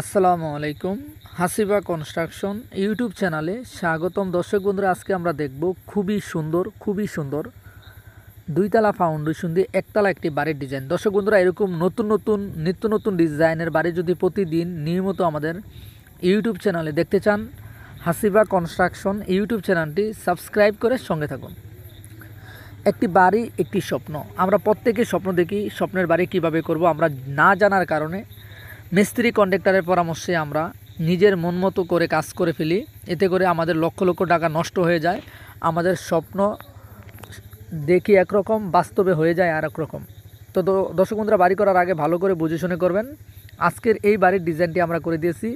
আসসালামু আলাইকুম হাসিবা construction YouTube চ্যানেলে স্বাগতম দর্শক বন্ধুরা আজকে আমরা দেখব খুবই সুন্দর খুবই সুন্দর দুইতলা ফাউন্ডেশন দিয়ে একতলা একটি বাড়ির ডিজাইন দর্শক বন্ধুরা এরকম নতুন নতুন নিত্য নতুন ডিজাইনের বাড়ি যদি প্রতিদিন নিয়মিত আমাদের ইউটিউব চ্যানেলে দেখতে চান হাসিবা কনস্ট্রাকশন ইউটিউব চ্যানেলটি সাবস্ক্রাইব করে সঙ্গে থাকুন একটি বাড়ি একটি স্বপ্ন আমরা প্রত্যেকে স্বপ্ন দেখি স্বপ্নের বাড়ি কিভাবে করব আমরা না জানার কারণে মিস্ত্রি কন্ট্রাক্টরের পরামর্শে আমরা নিজের মন মতো করে কাজ করে ফেলি এতে করে আমাদের লক্ষ লক্ষ টাকা নষ্ট হয়ে যায় আমাদের স্বপ্ন দেখি একরকম বাস্তবে হয়ে যায় আর রকম তো দর্শক বন্ধুরা বাড়ি করার আগে ভালো করে বুঝে শুনে করবেন আজকের এই বাড়ির ডিজাইনটি আমরা করে দিয়েছি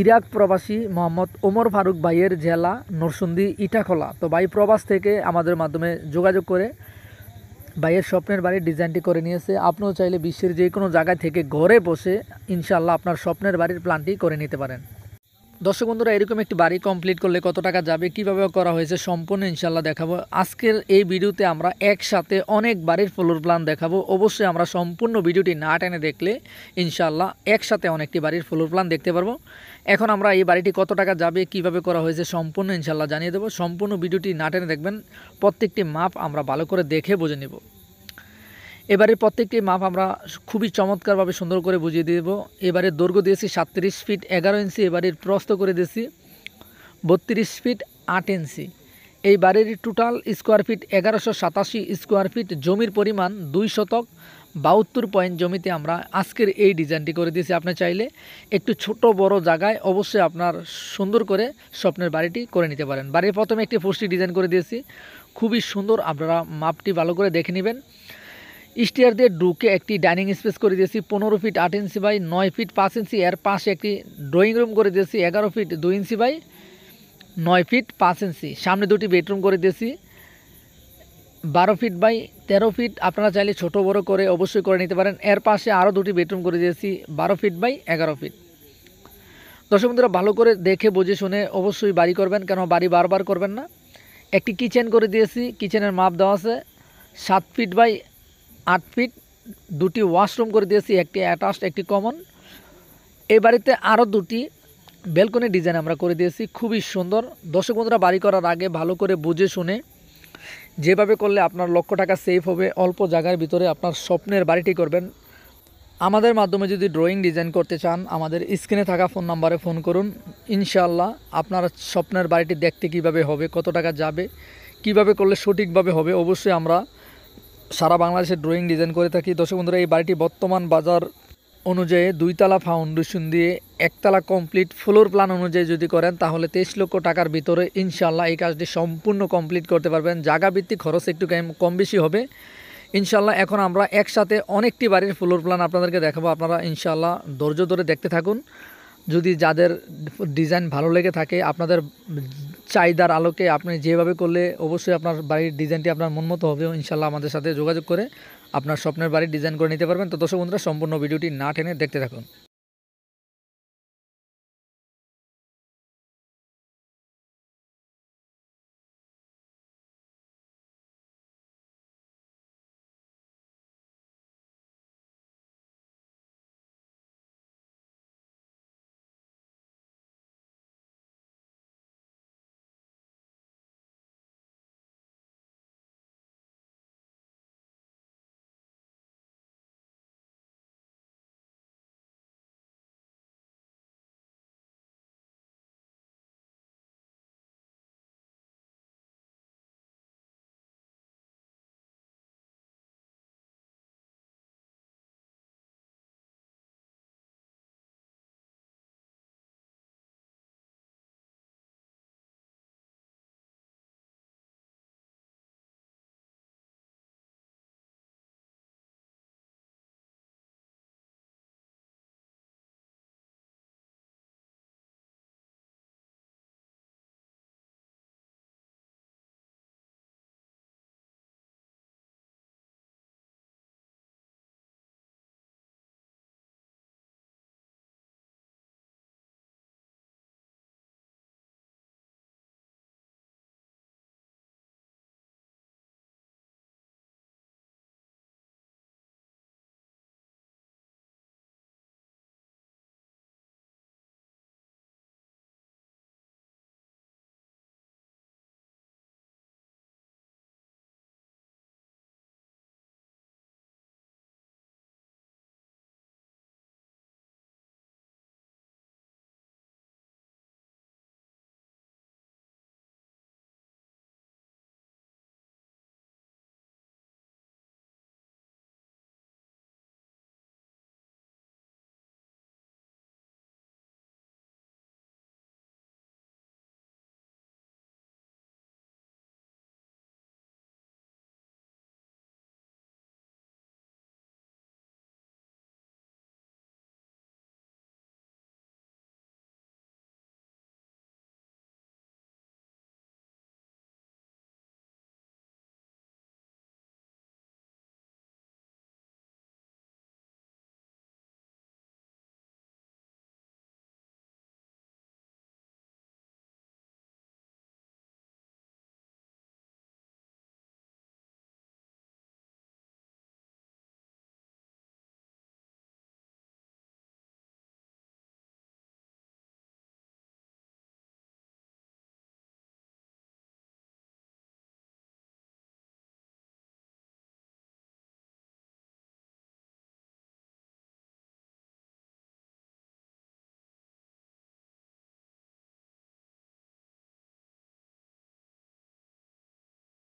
ইরাক প্রবাসী মোহাম্মদ ওমর ফারুক ভাইয়ের জেলা নরসুন্দি ইটাখোলা তো ভাই প্রবাস থেকে আমাদের মাধ্যমে যোগাযোগ করে ভাইয়ের স্বপ্নের বাড়ির ডিজাইনটি করে নিয়েছে আপনিও চাইলে বিশ্বের যে কোনো জায়গায় থেকে ঘরে বসে ইনশাল্লাহ আপনার স্বপ্নের বাড়ির প্ল্যানটি করে নিতে পারেন দর্শক বন্ধুরা এরকম একটি বাড়ি কমপ্লিট করলে কত টাকা যাবে কিভাবে করা হয়েছে সম্পূর্ণ ইনশাল্লাহ দেখাবো আজকের এই ভিডিওতে আমরা একসাথে অনেক বাড়ির ফ্লোর প্ল্যান দেখাবো অবশ্যই আমরা সম্পূর্ণ ভিডিওটি না টেনে দেখলে ইনশাল্লাহ একসাথে অনেকটি বাড়ির ফ্লোর প্ল্যান দেখতে পারবো এখন আমরা এই বাড়িটি কত টাকা যাবে কিভাবে করা হয়েছে সম্পূর্ণ ইনশাল্লাহ জানিয়ে দেবো সম্পূর্ণ ভিডিওটি না টেনে দেখবেন প্রত্যেকটি মাপ আমরা ভালো করে দেখে বুঝে নেব এবারে প্রত্যেকটি মাপ আমরা খুবই চমৎকারভাবে সুন্দর করে বুঝিয়ে দেব এবারে দৈর্ঘ্য দিয়েছি সাতত্রিশ ফিট এগারো ইঞ্চি এবারের প্রস্ত করে দিয়েছি বত্রিশ ফিট আট ইঞ্চি এই বাড়ির টোটাল স্কোয়ার ফিট এগারোশো সাতাশি স্কোয়ার ফিট জমির পরিমাণ দুই শতক বাহাত্তর পয়েন্ট জমিতে আমরা আজকের এই ডিজাইনটি করে দিয়েছি আপনি চাইলে একটু ছোট বড় জায়গায় অবশ্যই আপনার সুন্দর করে স্বপ্নের বাড়িটি করে নিতে পারেন বাড়ির প্রথমে একটি পোস্টটি ডিজাইন করে দিয়েছি খুবই সুন্দর আপনারা মাপটি ভালো করে দেখে নেবেন স্টিয়ার দিয়ে ডুকে একটি ডাইনিং স্পেস করে দিয়েছি পনেরো ফিট আট ইঞ্চি বাই নয় ফিট পাঁচ ইঞ্চি এর পাশে একটি ড্রয়িং রুম করে দিয়েছি এগারো ফিট দুই ইঞ্চি বাই নয় ফিট পাঁচ ইঞ্চি সামনে দুটি বেডরুম করে দিয়েছি বারো ফিট বাই তেরো ফিট আপনারা চাইলে ছোট বড় করে অবশ্যই করে নিতে পারেন এর পাশে আরও দুটি বেডরুম করে দিয়েছি বারো ফিট বাই এগারো ফিট দর্শক বন্ধুরা ভালো করে দেখে বুঝে শুনে অবশ্যই বাড়ি করবেন কেন বাড়ি বারবার করবেন না একটি কিচেন করে দিয়েছি কিচেনের মাপ দেওয়া আছে সাত ফিট বাই আট ফিট দুটি ওয়াশরুম করে দিয়েছি একটি অ্যাটাচ একটি কমন এই বাড়িতে আরও দুটি বেলকনি ডিজাইন আমরা করে দিয়েছি খুবই সুন্দর দর্শক বন্ধুরা বাড়ি করার আগে ভালো করে বুঝে শুনে যেভাবে করলে আপনার লক্ষ টাকা সেফ হবে অল্প জায়গার ভিতরে আপনার স্বপ্নের বাড়িটি করবেন আমাদের মাধ্যমে যদি ড্রয়িং ডিজাইন করতে চান আমাদের স্ক্রিনে থাকা ফোন নাম্বারে ফোন করুন ইনশাল্লাহ আপনার স্বপ্নের বাড়িটি দেখতে কিভাবে হবে কত টাকা যাবে কিভাবে করলে সঠিকভাবে হবে অবশ্যই আমরা সারা বাংলাদেশে ড্রয়িং ডিজাইন করে থাকি দর্শক বন্ধুরা এই বাড়িটি বর্তমান বাজার অনুযায়ী দুইতলা ফাউন্ডেশন দিয়ে একতলা কমপ্লিট ফ্লোর প্ল্যান অনুযায়ী যদি করেন তাহলে তেইশ লক্ষ টাকার ভিতরে ইনশাল্লাহ এই কাজটি সম্পূর্ণ কমপ্লিট করতে পারবেন জায়গা ভিত্তিক খরচ একটু কম বেশি হবে ইনশাল্লাহ এখন আমরা একসাথে অনেকটি বাড়ির ফ্লোর প্ল্যান আপনাদেরকে দেখাবো আপনারা ইনশাল্লাহ ধৈর্য ধরে দেখতে থাকুন যদি যাদের ডিজাইন ভালো লেগে থাকে আপনাদের চাহিদার আলোকে আপনি যেভাবে করলে অবশ্যই আপনার বাড়ির ডিজাইনটি আপনার মন মতো হবে ইনশাল্লাহ আমাদের সাথে যোগাযোগ করে আপনার স্বপ্নের বাড়ির ডিজাইন করে নিতে পারবেন তো দর্শক বন্ধুরা সম্পূর্ণ ভিডিওটি না টেনে দেখতে থাকুন